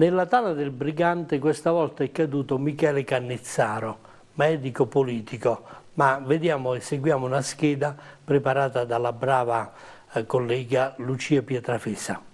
Nella tana del brigante questa volta è caduto Michele Cannizzaro, medico politico, ma vediamo e seguiamo una scheda preparata dalla brava eh, collega Lucia Pietrafesa.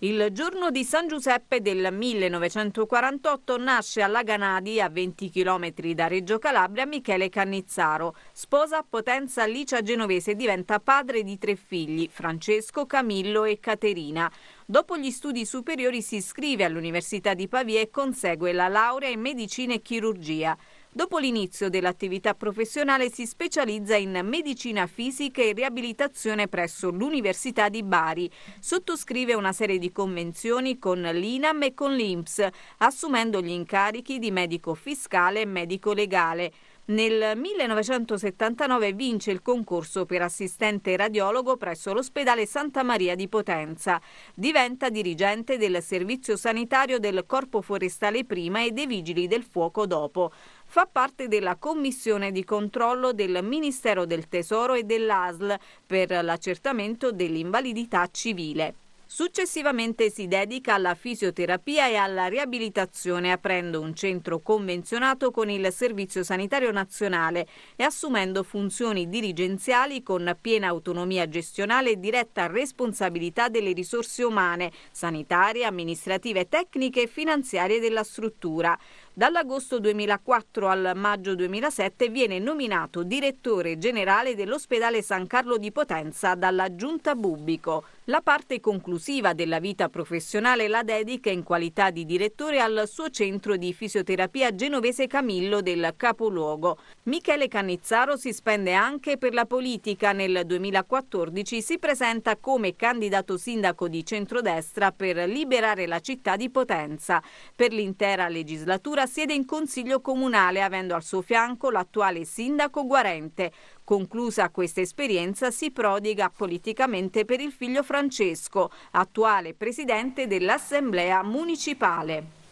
Il giorno di San Giuseppe del 1948 nasce alla Ganadi, a 20 km da Reggio Calabria, Michele Cannizzaro. Sposa a Potenza Licia Genovese e diventa padre di tre figli, Francesco, Camillo e Caterina. Dopo gli studi superiori si iscrive all'Università di Pavia e consegue la laurea in medicina e chirurgia. Dopo l'inizio dell'attività professionale si specializza in medicina fisica e riabilitazione presso l'Università di Bari. Sottoscrive una serie di convenzioni con l'INAM e con l'INPS, assumendo gli incarichi di medico fiscale e medico legale. Nel 1979 vince il concorso per assistente radiologo presso l'ospedale Santa Maria di Potenza. Diventa dirigente del servizio sanitario del Corpo Forestale prima e dei Vigili del Fuoco dopo fa parte della commissione di controllo del Ministero del Tesoro e dell'ASL per l'accertamento dell'invalidità civile. Successivamente si dedica alla fisioterapia e alla riabilitazione aprendo un centro convenzionato con il Servizio Sanitario Nazionale e assumendo funzioni dirigenziali con piena autonomia gestionale e diretta responsabilità delle risorse umane, sanitarie, amministrative, tecniche e finanziarie della struttura. Dall'agosto 2004 al maggio 2007 viene nominato direttore generale dell'ospedale San Carlo di Potenza dalla Giunta Bubbico. La parte conclusiva della vita professionale la dedica in qualità di direttore al suo centro di fisioterapia genovese Camillo del capoluogo. Michele Cannizzaro si spende anche per la politica. Nel 2014 si presenta come candidato sindaco di centrodestra per liberare la città di Potenza. Per l'intera legislatura siede in Consiglio Comunale, avendo al suo fianco l'attuale sindaco Guarente. Conclusa questa esperienza si prodiga politicamente per il figlio Francesco, attuale presidente dell'Assemblea Municipale.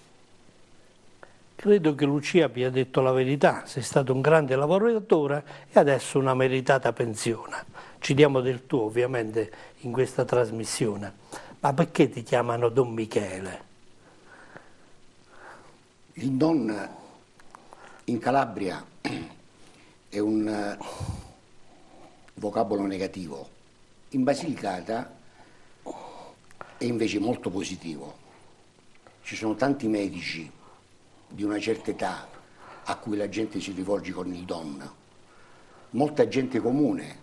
Credo che Lucia abbia detto la verità, sei stato un grande lavoratore e adesso una meritata pensione. Ci diamo del tuo ovviamente in questa trasmissione. Ma perché ti chiamano Don Michele? Il Don in Calabria è un vocabolo negativo, in Basilicata è invece molto positivo. Ci sono tanti medici di una certa età a cui la gente si rivolge con il Don, molta gente comune,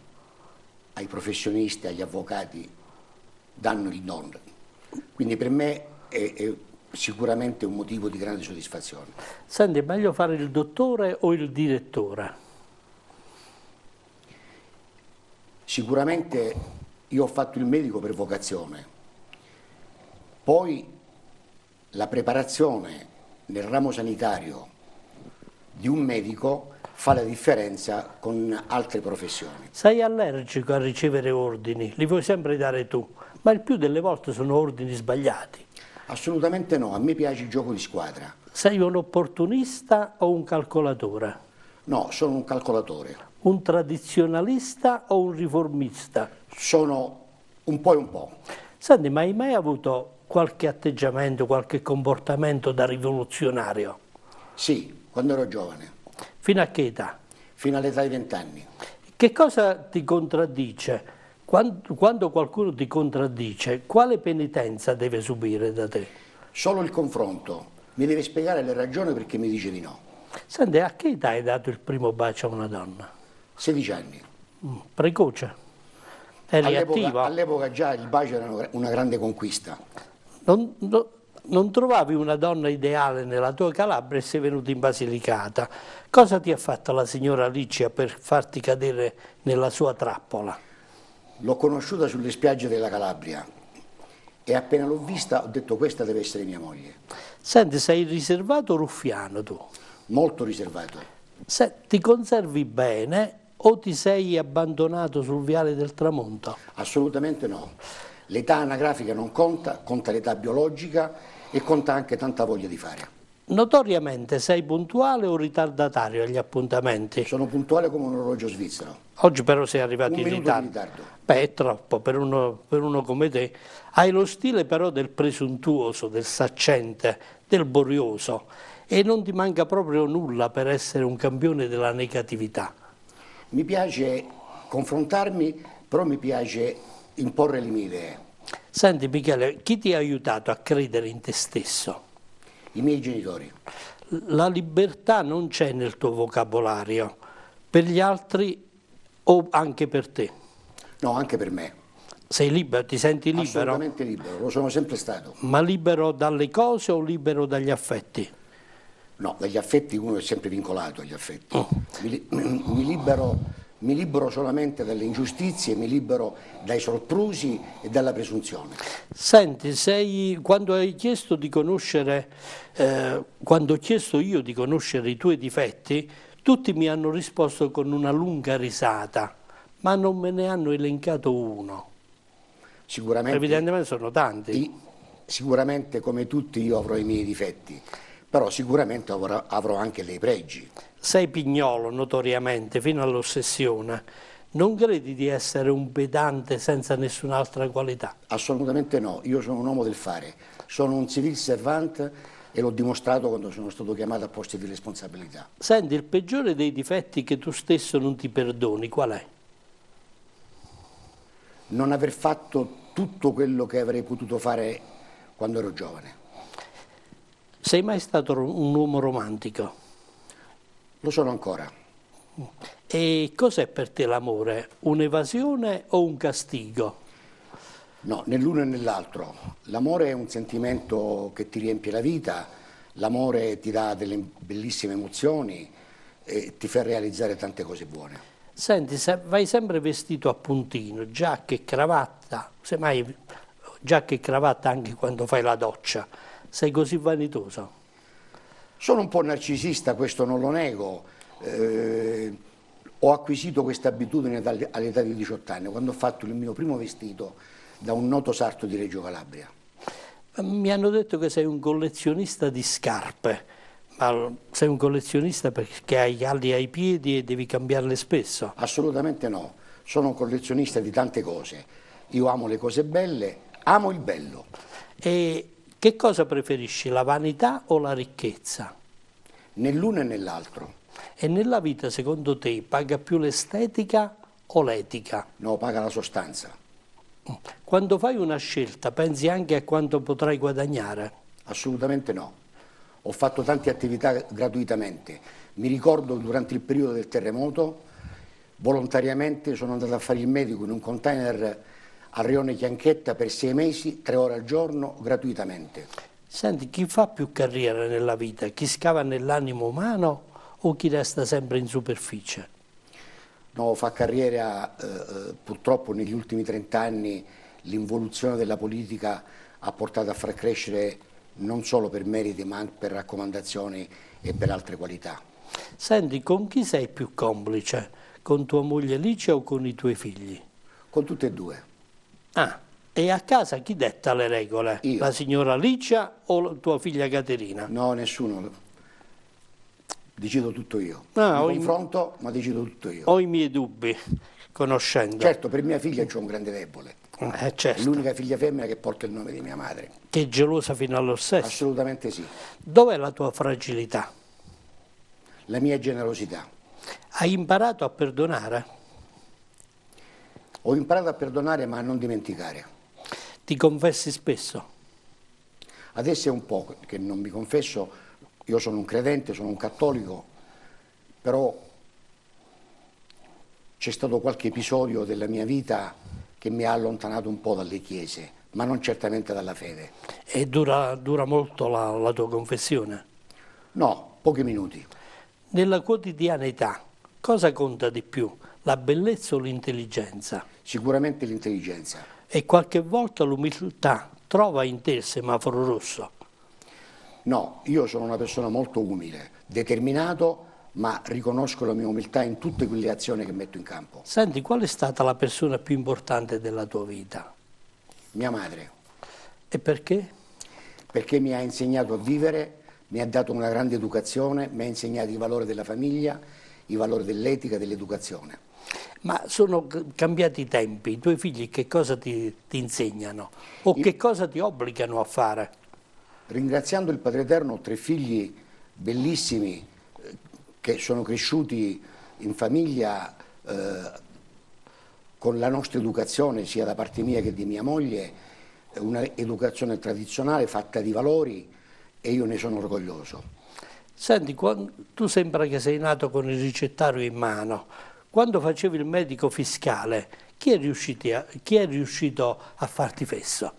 ai professionisti, agli avvocati, danno il Don. Quindi per me è, è sicuramente un motivo di grande soddisfazione. Senti, è meglio fare il dottore o il direttore? Sicuramente io ho fatto il medico per vocazione, poi la preparazione nel ramo sanitario di un medico fa la differenza con altre professioni. Sei allergico a ricevere ordini, li vuoi sempre dare tu, ma il più delle volte sono ordini sbagliati. Assolutamente no, a me piace il gioco di squadra. Sei un opportunista o un calcolatore? No, sono un calcolatore. Un tradizionalista o un riformista? Sono un po' e un po'. Senti, ma hai mai avuto qualche atteggiamento, qualche comportamento da rivoluzionario? Sì, quando ero giovane. Fino a che età? Fino all'età di vent'anni. Che cosa ti contraddice? Quando, quando qualcuno ti contraddice, quale penitenza deve subire da te? Solo il confronto. Mi deve spiegare le ragioni perché mi dice di no. Senti, a che età hai dato il primo bacio a una donna? 16 anni. Mm, precoce. Eri all'epoca, attiva. All'epoca già il bacio era una grande conquista. Non, non, non trovavi una donna ideale nella tua Calabria e sei venuto in Basilicata. Cosa ti ha fatto la signora Alicia per farti cadere nella sua trappola? L'ho conosciuta sulle spiagge della Calabria e appena l'ho vista ho detto questa deve essere mia moglie. Senti, sei riservato ruffiano tu? Molto riservato. Se ti conservi bene o ti sei abbandonato sul viale del tramonto? Assolutamente no. L'età anagrafica non conta, conta l'età biologica e conta anche tanta voglia di fare. Notoriamente sei puntuale o ritardatario agli appuntamenti? Sono puntuale come un orologio svizzero. Oggi però sei arrivato un in ritardo. ritardo. Beh, è troppo per uno, per uno, come te. Hai lo stile però del presuntuoso, del saccente, del borioso e non ti manca proprio nulla per essere un campione della negatività. Mi piace confrontarmi, però mi piace imporre le mie idee. Senti Michele, chi ti ha aiutato a credere in te stesso? i miei genitori. La libertà non c'è nel tuo vocabolario, per gli altri o anche per te? No, anche per me. Sei libero, ti senti libero? Assolutamente libero, lo sono sempre stato. Ma libero dalle cose o libero dagli affetti? No, dagli affetti uno è sempre vincolato agli affetti. Oh. Mi, mi libero mi libero solamente dalle ingiustizie, mi libero dai soprusi e dalla presunzione. Senti, sei, quando hai chiesto di conoscere, eh, quando ho chiesto io di conoscere i tuoi difetti, tutti mi hanno risposto con una lunga risata, ma non me ne hanno elencato uno. Sicuramente. Evidentemente sono tanti. I, sicuramente come tutti io avrò i miei difetti però sicuramente avrò, avrò anche dei pregi. Sei pignolo notoriamente, fino all'ossessione. Non credi di essere un pedante senza nessun'altra qualità? Assolutamente no, io sono un uomo del fare, sono un civil servant e l'ho dimostrato quando sono stato chiamato a posti di responsabilità. Senti, il peggiore dei difetti che tu stesso non ti perdoni qual è? Non aver fatto tutto quello che avrei potuto fare quando ero giovane. Sei mai stato un uomo romantico? Lo sono ancora. E cos'è per te l'amore? Un'evasione o un castigo? No, nell'uno e nell'altro. L'amore è un sentimento che ti riempie la vita, l'amore ti dà delle bellissime emozioni e ti fa realizzare tante cose buone. Senti, se vai sempre vestito a puntino, giacca e cravatta, semmai giacca e cravatta anche quando fai la doccia sei così vanitoso? Sono un po' narcisista, questo non lo nego. Eh, ho acquisito questa abitudine all'età di 18 anni, quando ho fatto il mio primo vestito da un noto sarto di Reggio Calabria. Mi hanno detto che sei un collezionista di scarpe, ma sei un collezionista perché hai galli ai piedi e devi cambiarle spesso? Assolutamente no, sono un collezionista di tante cose. Io amo le cose belle, amo il bello. E che cosa preferisci, la vanità o la ricchezza? Nell'uno e nell'altro. E nella vita, secondo te, paga più l'estetica o l'etica? No, paga la sostanza. Mm. Quando fai una scelta, pensi anche a quanto potrai guadagnare? Assolutamente no. Ho fatto tante attività gratuitamente. Mi ricordo durante il periodo del terremoto, volontariamente sono andato a fare il medico in un container a Rione Chianchetta per sei mesi, tre ore al giorno, gratuitamente. Senti, chi fa più carriera nella vita? Chi scava nell'animo umano o chi resta sempre in superficie? No, fa carriera eh, eh, purtroppo negli ultimi trent'anni l'involuzione della politica ha portato a far crescere non solo per meriti ma anche per raccomandazioni e per altre qualità. Senti, con chi sei più complice? Con tua moglie Alice o con i tuoi figli? Con tutte e due. Ah, e a casa chi detta le regole? Io. La signora Licia o tua figlia Caterina? No, nessuno. Decido tutto io. Ah, Mi confronto, i... ma decido tutto io. Ho i miei dubbi, conoscendo. Certo, per mia figlia c'è un grande debole. Eh, certo. L'unica figlia femmina che porta il nome di mia madre. Che è gelosa fino all'ossesso. Assolutamente sì. Dov'è la tua fragilità? La mia generosità. Hai imparato a perdonare? Ho imparato a perdonare ma a non dimenticare. Ti confessi spesso? Adesso è un po' che non mi confesso, io sono un credente, sono un cattolico, però c'è stato qualche episodio della mia vita che mi ha allontanato un po' dalle chiese, ma non certamente dalla fede. E dura, dura molto la, la tua confessione? No, pochi minuti. Nella quotidianità cosa conta di più? la bellezza o l'intelligenza? Sicuramente l'intelligenza. E qualche volta l'umiltà trova in te il semaforo rosso? No, io sono una persona molto umile, determinato, ma riconosco la mia umiltà in tutte quelle azioni che metto in campo. Senti, qual è stata la persona più importante della tua vita? Mia madre. E perché? Perché mi ha insegnato a vivere, mi ha dato una grande educazione, mi ha insegnato i valori della famiglia, i valori dell'etica, dell'educazione. Ma sono cambiati i tempi, i tuoi figli che cosa ti, ti insegnano o che cosa ti obbligano a fare? Ringraziando il Padre Eterno ho tre figli bellissimi eh, che sono cresciuti in famiglia eh, con la nostra educazione, sia da parte mia che di mia moglie, eh, un'educazione tradizionale fatta di valori e io ne sono orgoglioso. Senti, tu sembra che sei nato con il ricettario in mano, quando facevi il medico fiscale, chi è, a, chi è riuscito a farti fesso?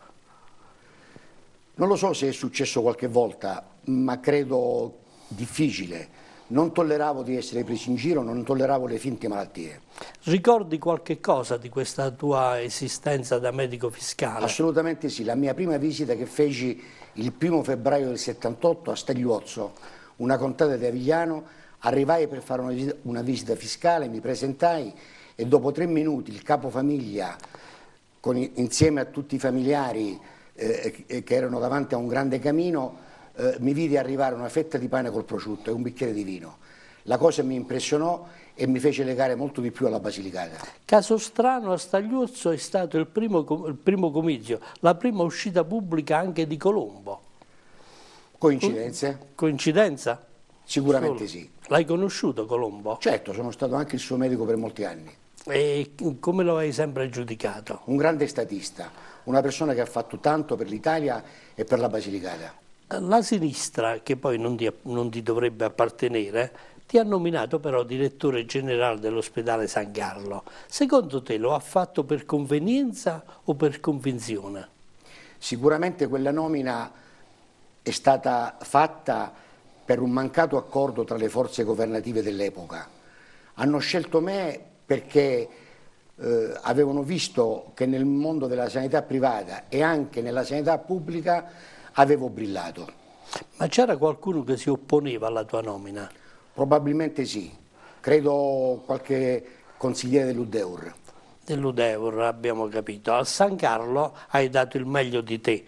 Non lo so se è successo qualche volta, ma credo difficile. Non tolleravo di essere preso in giro, non tolleravo le finte malattie. Ricordi qualche cosa di questa tua esistenza da medico fiscale? Assolutamente sì, la mia prima visita che feci il primo febbraio del 78 a Stagliozzo, una contata di Avigliano, Arrivai per fare una visita, una visita fiscale, mi presentai e dopo tre minuti il capofamiglia, con, insieme a tutti i familiari eh, eh, eh, che erano davanti a un grande camino, eh, mi vide arrivare una fetta di pane col prosciutto e un bicchiere di vino. La cosa mi impressionò e mi fece legare molto di più alla Basilicata. Caso strano, a Stagliuzzo è stato il primo, il primo comizio, la prima uscita pubblica anche di Colombo. Coincidenze? Coincidenza? Sicuramente sì. L'hai conosciuto Colombo? Certo, sono stato anche il suo medico per molti anni. E come lo hai sempre giudicato? Un grande statista, una persona che ha fatto tanto per l'Italia e per la Basilicata. La sinistra, che poi non ti, non ti dovrebbe appartenere, ti ha nominato però direttore generale dell'ospedale San Carlo. Secondo te lo ha fatto per convenienza o per convinzione? Sicuramente quella nomina è stata fatta per un mancato accordo tra le forze governative dell'epoca. Hanno scelto me perché eh, avevano visto che nel mondo della sanità privata e anche nella sanità pubblica avevo brillato. Ma c'era qualcuno che si opponeva alla tua nomina? Probabilmente sì, credo qualche consigliere dell'Udeur. Dell'Udeur abbiamo capito, a San Carlo hai dato il meglio di te,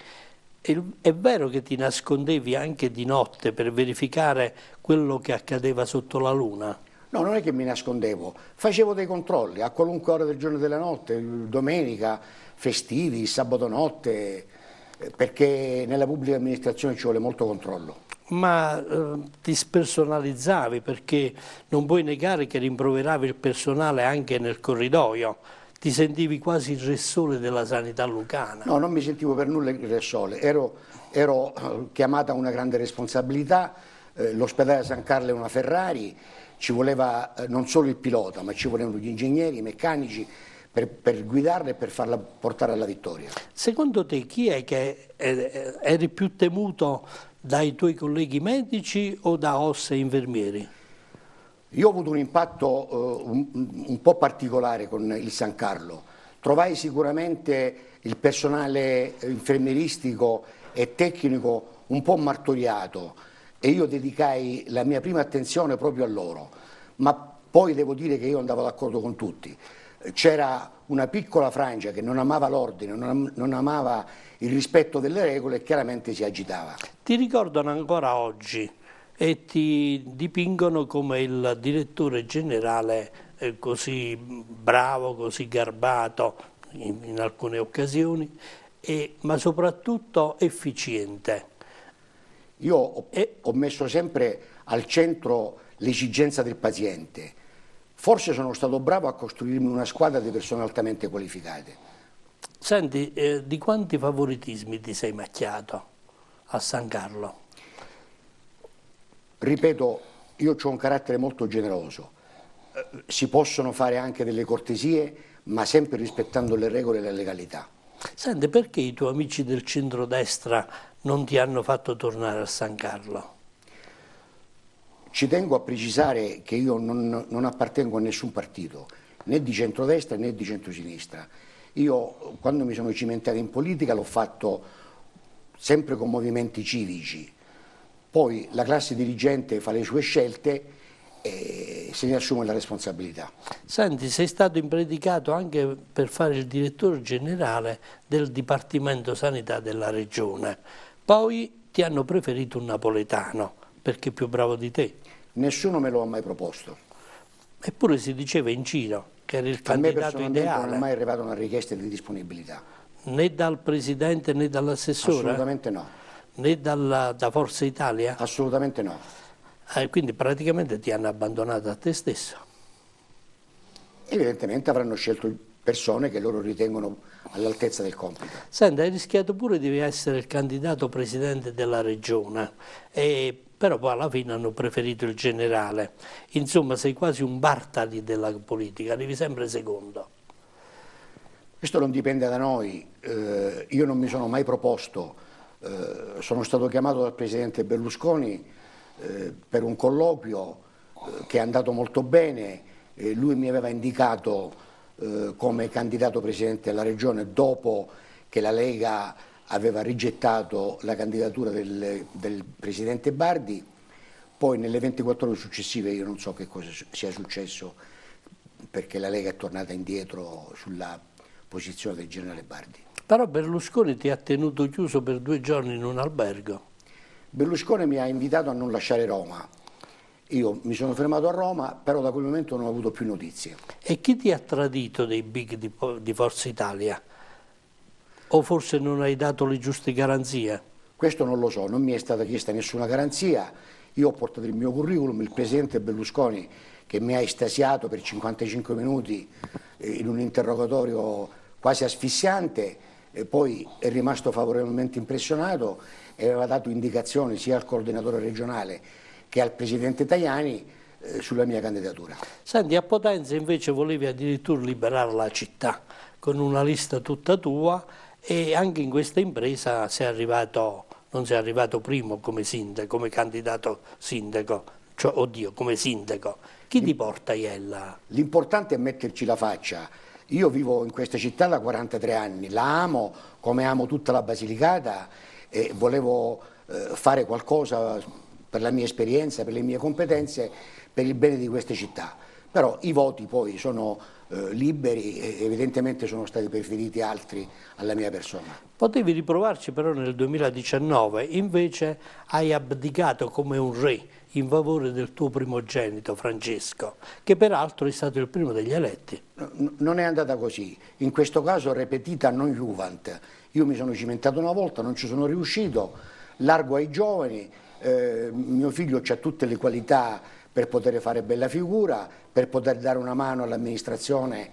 è vero che ti nascondevi anche di notte per verificare quello che accadeva sotto la luna? No, non è che mi nascondevo, facevo dei controlli a qualunque ora del giorno e della notte, domenica, festivi, sabato notte, eh, perché nella pubblica amministrazione ci vuole molto controllo. Ma eh, ti spersonalizzavi perché non puoi negare che rimproveravi il personale anche nel corridoio ti sentivi quasi il ressole della sanità lucana. No, non mi sentivo per nulla il ressole, ero, ero eh, chiamata a una grande responsabilità, eh, l'ospedale San Carlo è una Ferrari, ci voleva eh, non solo il pilota, ma ci volevano gli ingegneri, i meccanici, per, per, guidarla e per farla portare alla vittoria. Secondo te chi è che eh, eh, eri più temuto dai tuoi colleghi medici o da ossa e infermieri? Io ho avuto un impatto eh, un, un, po' particolare con il San Carlo. Trovai sicuramente il personale infermieristico e tecnico un po' martoriato e io dedicai la mia prima attenzione proprio a loro, ma poi devo dire che io andavo d'accordo con tutti. C'era una piccola frangia che non amava l'ordine, non, am non amava il rispetto delle regole e chiaramente si agitava. Ti ricordano ancora oggi e ti dipingono come il direttore generale eh, così bravo, così garbato in, in alcune occasioni, e, ma soprattutto efficiente. Io ho, e, ho messo sempre al centro l'esigenza del paziente. Forse sono stato bravo a costruirmi una squadra di persone altamente qualificate. Senti, eh, di quanti favoritismi ti sei macchiato a San Carlo? ripeto, io ho un carattere molto generoso, eh, si possono fare anche delle cortesie, ma sempre rispettando le regole e la legalità. Senti, perché i tuoi amici del centrodestra non ti hanno fatto tornare a San Carlo? Ci tengo a precisare che io non, non appartengo a nessun partito, né di centrodestra né di centrosinistra. Io quando mi sono cimentato in politica l'ho fatto sempre con movimenti civici, poi la classe dirigente fa le sue scelte e se ne assume la responsabilità. Senti, sei stato impredicato anche per fare il direttore generale del Dipartimento Sanità della Regione, poi ti hanno preferito un napoletano perché è più bravo di te. Nessuno me lo ha mai proposto. Eppure si diceva in giro che era il A candidato ideale. non è mai arrivata una richiesta di disponibilità. Né dal presidente né dall'assessore? Assolutamente no né dalla, da Forza Italia? Assolutamente no. Eh, quindi praticamente ti hanno abbandonato a te stesso. Evidentemente avranno scelto persone che loro ritengono all'altezza del compito. Senta, hai rischiato pure di essere il candidato presidente della regione, e, però poi alla fine hanno preferito il generale. Insomma, sei quasi un Bartali della politica, arrivi sempre secondo. Questo non dipende da noi, eh, io non mi sono mai proposto eh, sono stato chiamato dal Presidente Berlusconi eh, per un colloquio eh, che è andato molto bene, lui mi aveva indicato eh, come candidato Presidente della Regione dopo che la Lega aveva rigettato la candidatura del, del Presidente Bardi, poi nelle 24 ore successive io non so che cosa sia successo perché la Lega è tornata indietro sulla posizione del generale Bardi. Però Berlusconi ti ha tenuto chiuso per due giorni in un albergo. Berlusconi mi ha invitato a non lasciare Roma. Io mi sono fermato a Roma, però da quel momento non ho avuto più notizie. E chi ti ha tradito dei big di, di Forza Italia? O forse non hai dato le giuste garanzie? Questo non lo so, non mi è stata chiesta nessuna garanzia. Io ho portato il mio curriculum, il presidente Berlusconi che mi ha estasiato per 55 minuti eh, in un interrogatorio quasi asfissiante e poi è rimasto favorevolmente impressionato e aveva dato indicazioni sia al coordinatore regionale che al presidente Tajani eh, sulla mia candidatura. Senti, a Potenza invece volevi addirittura liberare la città con una lista tutta tua e anche in questa impresa sei arrivato, non sei arrivato primo come sindaco, come candidato sindaco, cioè, oddio, come sindaco. Chi ti porta Iella? L'importante è metterci la faccia io vivo in questa città da 43 anni, la amo come amo tutta la Basilicata e volevo eh, fare qualcosa per la mia esperienza, per le mie competenze, per il bene di queste città. Però i voti poi sono eh, liberi e evidentemente sono stati preferiti altri alla mia persona. Potevi riprovarci però nel 2019, invece hai abdicato come un re in favore del tuo primogenito Francesco, che peraltro è stato il primo degli eletti. Non è andata così, in questo caso repetita non juvent. Io mi sono cimentato una volta, non ci sono riuscito, largo ai giovani, eh, mio figlio ha tutte le qualità per poter fare bella figura, per poter dare una mano all'amministrazione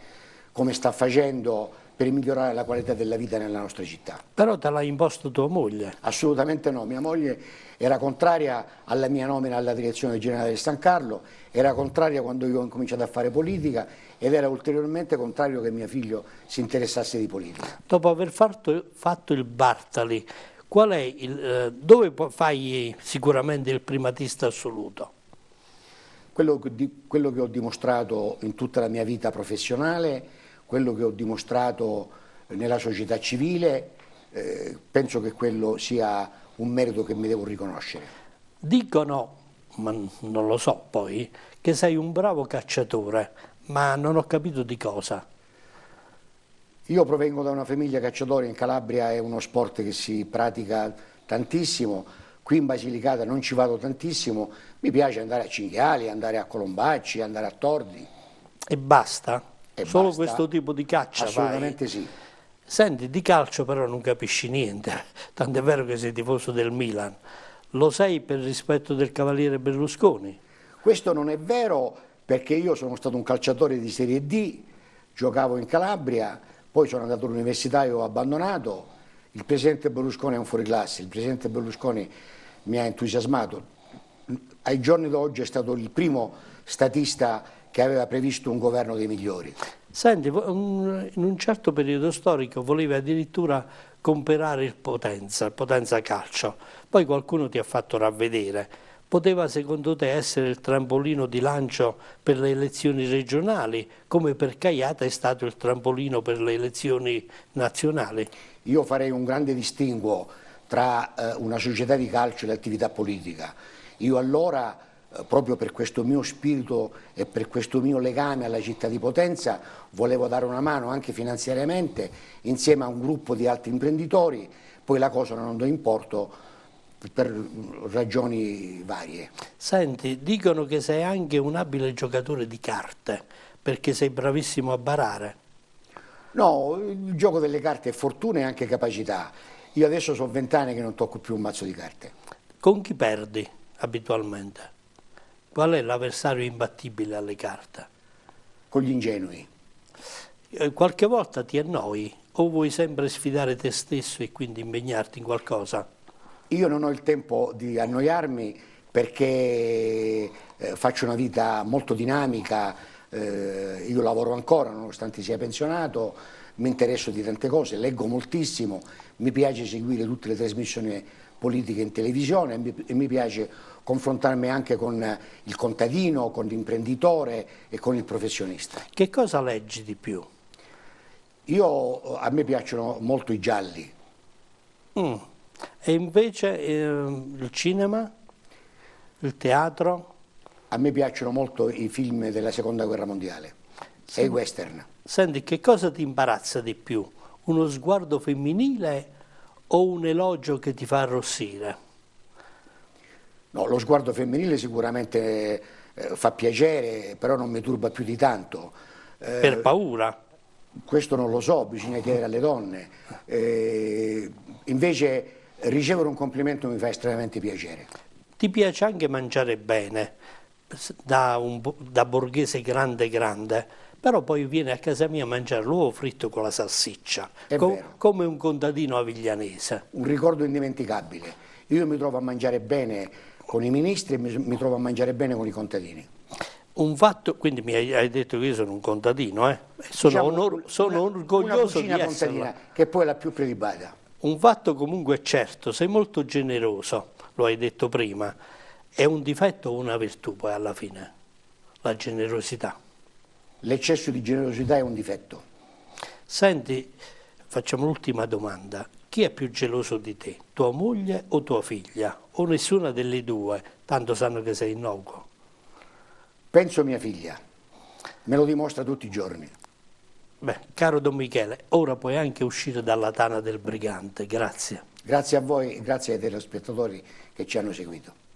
come sta facendo per migliorare la qualità della vita nella nostra città. Però te l'ha imposto tua moglie? Assolutamente no, mia moglie era contraria alla mia nomina alla direzione generale di San Carlo, era contraria quando io ho incominciato a fare politica ed era ulteriormente contrario che mio figlio si interessasse di politica. Dopo aver fatto, fatto il Bartali, il, eh, dove fai sicuramente il primatista assoluto? Quello che, quello che ho dimostrato in tutta la mia vita professionale, quello che ho dimostrato nella società civile, eh, penso che quello sia un merito che mi devo riconoscere. Dicono, ma non lo so poi, che sei un bravo cacciatore, ma non ho capito di cosa. Io provengo da una famiglia cacciatore, in Calabria è uno sport che si pratica tantissimo, qui in Basilicata non ci vado tantissimo, mi piace andare a Cinghiali, andare a Colombacci, andare a Tordi. E basta? E Solo basta. questo tipo di caccia? Assolutamente vai. sì. Senti, di calcio però non capisci niente, tant'è vero che sei tifoso del Milan. Lo sai per rispetto del cavaliere Berlusconi? Questo non è vero perché io sono stato un calciatore di Serie D, giocavo in Calabria, poi sono andato all'università e ho abbandonato. Il presidente Berlusconi è un fuoriclasse, il presidente Berlusconi mi ha entusiasmato. Ai giorni d'oggi è stato il primo statista che aveva previsto un governo dei migliori. Senti, in un certo periodo storico volevi addirittura comprare il Potenza, il Potenza Calcio, poi qualcuno ti ha fatto ravvedere. Poteva secondo te essere il trampolino di lancio per le elezioni regionali, come per Caiata è stato il trampolino per le elezioni nazionali? Io farei un grande distinguo tra eh, una società di calcio e l'attività politica. Io allora eh, proprio per questo mio spirito e per questo mio legame alla città di Potenza volevo dare una mano anche finanziariamente insieme a un gruppo di altri imprenditori, poi la cosa non andò in porto per ragioni varie. Senti, dicono che sei anche un abile giocatore di carte, perché sei bravissimo a barare. No, il gioco delle carte è fortuna e anche capacità. Io adesso sono vent'anni che non tocco più un mazzo di carte. Con chi perdi abitualmente? Qual è l'avversario imbattibile alle carte? Con gli ingenui. Eh, qualche volta ti annoi o vuoi sempre sfidare te stesso e quindi impegnarti in qualcosa? Io non ho il tempo di annoiarmi perché eh, faccio una vita molto dinamica, eh, io lavoro ancora nonostante sia pensionato, mi interesso di tante cose, leggo moltissimo, mi piace seguire tutte le trasmissioni politica in televisione e mi piace confrontarmi anche con il contadino, con l'imprenditore e con il professionista. Che cosa leggi di più? Io, a me piacciono molto i gialli. Mm. E invece eh, il cinema, il teatro? A me piacciono molto i film della seconda guerra mondiale sì. e i western. Senti, che cosa ti imbarazza di più? Uno sguardo femminile o un elogio che ti fa arrossire? No, lo sguardo femminile sicuramente eh, fa piacere, però non mi turba più di tanto. Eh, per paura? Questo non lo so, bisogna chiedere alle donne. Eh, invece ricevere un complimento mi fa estremamente piacere. Ti piace anche mangiare bene, da, un, da borghese grande grande, però poi viene a casa mia a mangiare l'uovo fritto con la salsiccia, com come un contadino aviglianese. Un ricordo indimenticabile. Io mi trovo a mangiare bene con i ministri e mi, mi trovo a mangiare bene con i contadini. Un fatto, quindi mi hai, detto che io sono un contadino, eh? sono, diciamo, onor, sono una, orgoglioso una di esserlo. che poi è la più prelibata. Un fatto comunque è certo, sei molto generoso, lo hai detto prima, è un difetto o una virtù poi alla fine, la generosità l'eccesso di generosità è un difetto. Senti, facciamo l'ultima domanda. Chi è più geloso di te, tua moglie o tua figlia? O nessuna delle due, tanto sanno che sei innocuo. Penso a mia figlia, me lo dimostra tutti i giorni. Beh, caro Don Michele, ora puoi anche uscire dalla tana del brigante. Grazie. Grazie a voi e grazie ai telespettatori che ci hanno seguito.